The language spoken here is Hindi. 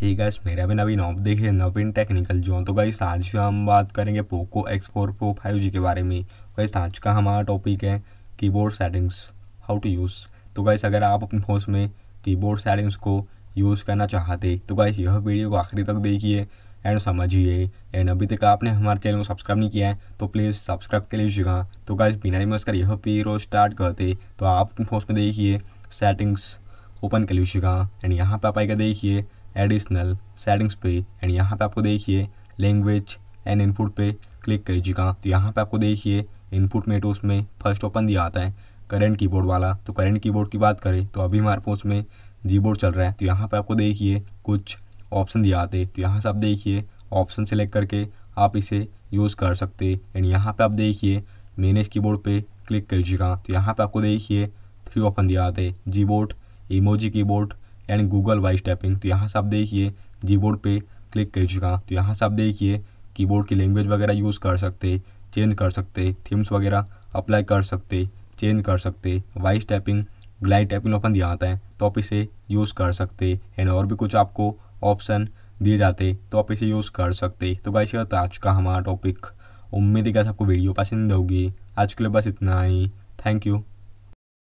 ही गाइस मेरा भी नवीन आप देखिए नवीन टेक्निकल जो तो गाइस आज हम बात करेंगे Poco X four pro five G के बारे में गाइस आज का हमारा टॉपिक है keyboard settings how to use तो गाइस अगर आप अपने फोन में कीबोर्ड सेटिंग्स को यूज़ करना चाहते तो गाइस यह वीडियो को आखिरी तक देखिए एंड समझिए एंड अभी तक आपने हमारे चैनल को सब्सक्राइब नहीं किया है तो प्लीज़ सब्सक्राइब कर लीजिएगा तो गाइस बिना में उसका यह वीडियो स्टार्ट करते तो आप अपने फोन में देखिए सेटिंग्स ओपन कर लीजिएगा एंड यहाँ पर आप आएगा देखिए एडिशनल सेटिंग्स पे एंड यहाँ पे आपको देखिए लैंग्वेज एंड इनपुट पे क्लिक कीजिएगा तो यहाँ पे आपको देखिए इनपुट में तो उसमें फर्स्ट ओपन दिया आता है करंट कीबोर्ड वाला तो करंट कीबोर्ड की बात करें तो अभी हमारे पास में जी बोर्ड चल रहा है तो यहाँ पर आपको देखिए कुछ ऑप्शन दिया आते तो यहाँ से आप देखिए ऑप्शन सेलेक्ट करके आप इसे यूज़ कर सकते एंड यहाँ पर आप देखिए मैनेज कीबोर्ड पे क्लिक कीजिएगा तो यहाँ पे आपको देखिए थ्री ऑप्शन दिया आते Gboard emoji keyboard and Google voice typing तो यहाँ से आप देखिए जी बोर्ड पर क्लिक चुका तो यहाँ से आप देखिए कीबोर्ड की लैंग्वेज वगैरह यूज़ कर सकते चेंज कर सकते थीम्स वगैरह अप्लाई कर सकते चेंज कर सकते voice typing glide typing open दिया जाता है तो आप इसे यूज़ कर सकते एंड और भी कुछ आपको ऑप्शन दिए जाते तो आप इसे यूज़ कर सकते तो गाइस यह था आज का हमारा टॉपिक उम्मीद है कि आपको वीडियो पसंद होगी आज के लिए बस इतना ही थैंक यू